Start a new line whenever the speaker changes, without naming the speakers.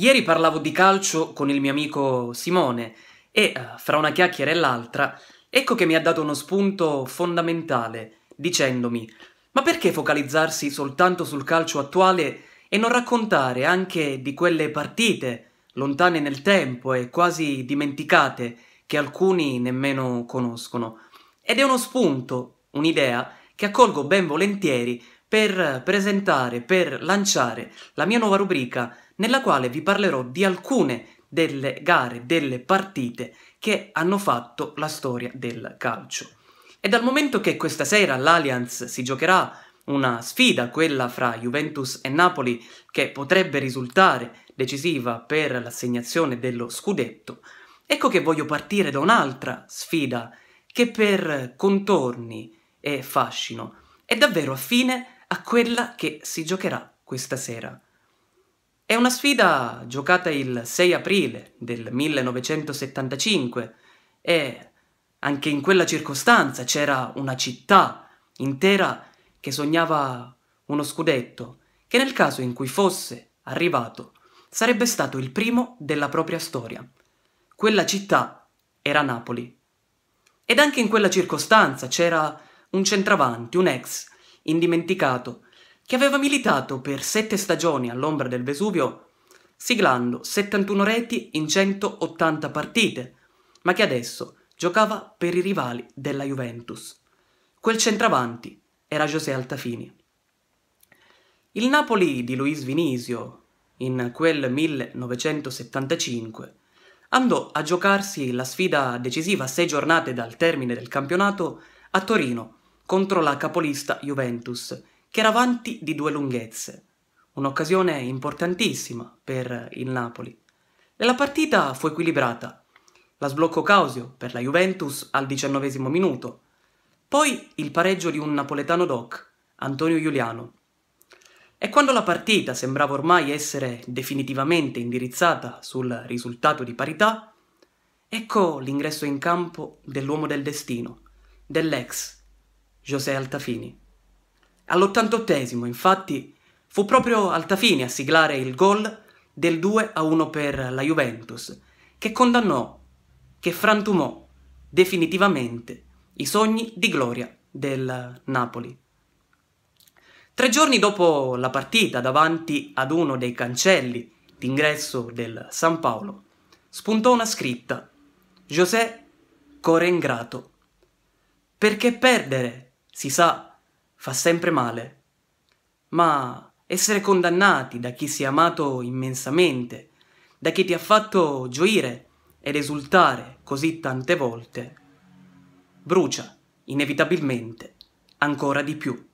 Ieri parlavo di calcio con il mio amico Simone e, eh, fra una chiacchiera e l'altra, ecco che mi ha dato uno spunto fondamentale, dicendomi ma perché focalizzarsi soltanto sul calcio attuale e non raccontare anche di quelle partite, lontane nel tempo e quasi dimenticate, che alcuni nemmeno conoscono? Ed è uno spunto, un'idea, che accolgo ben volentieri per presentare, per lanciare la mia nuova rubrica nella quale vi parlerò di alcune delle gare, delle partite che hanno fatto la storia del calcio. E dal momento che questa sera all'Allianz si giocherà una sfida, quella fra Juventus e Napoli, che potrebbe risultare decisiva per l'assegnazione dello scudetto, ecco che voglio partire da un'altra sfida che per contorni, e fascino, è davvero affine a quella che si giocherà questa sera. È una sfida giocata il 6 aprile del 1975 e anche in quella circostanza c'era una città intera che sognava uno scudetto che nel caso in cui fosse arrivato sarebbe stato il primo della propria storia. Quella città era Napoli. Ed anche in quella circostanza c'era un centravanti, un ex, indimenticato, che aveva militato per sette stagioni all'ombra del Vesuvio, siglando 71 reti in 180 partite, ma che adesso giocava per i rivali della Juventus. Quel centravanti era José Altafini. Il Napoli di Luis Vinisio, in quel 1975, andò a giocarsi la sfida decisiva a sei giornate dal termine del campionato a Torino contro la capolista Juventus, che era avanti di due lunghezze. Un'occasione importantissima per il Napoli. E la partita fu equilibrata. La sblocco Causio per la Juventus al diciannovesimo minuto. Poi il pareggio di un napoletano doc, Antonio Giuliano. E quando la partita sembrava ormai essere definitivamente indirizzata sul risultato di parità, ecco l'ingresso in campo dell'uomo del destino, dell'ex José Altafini. All'88 infatti, fu proprio Altafini a siglare il gol del 2-1 per la Juventus, che condannò, che frantumò definitivamente i sogni di gloria del Napoli. Tre giorni dopo la partita, davanti ad uno dei cancelli d'ingresso del San Paolo, spuntò una scritta José Core Ingrato. Perché perdere si sa, fa sempre male. Ma essere condannati da chi si è amato immensamente, da chi ti ha fatto gioire ed esultare così tante volte, brucia inevitabilmente ancora di più.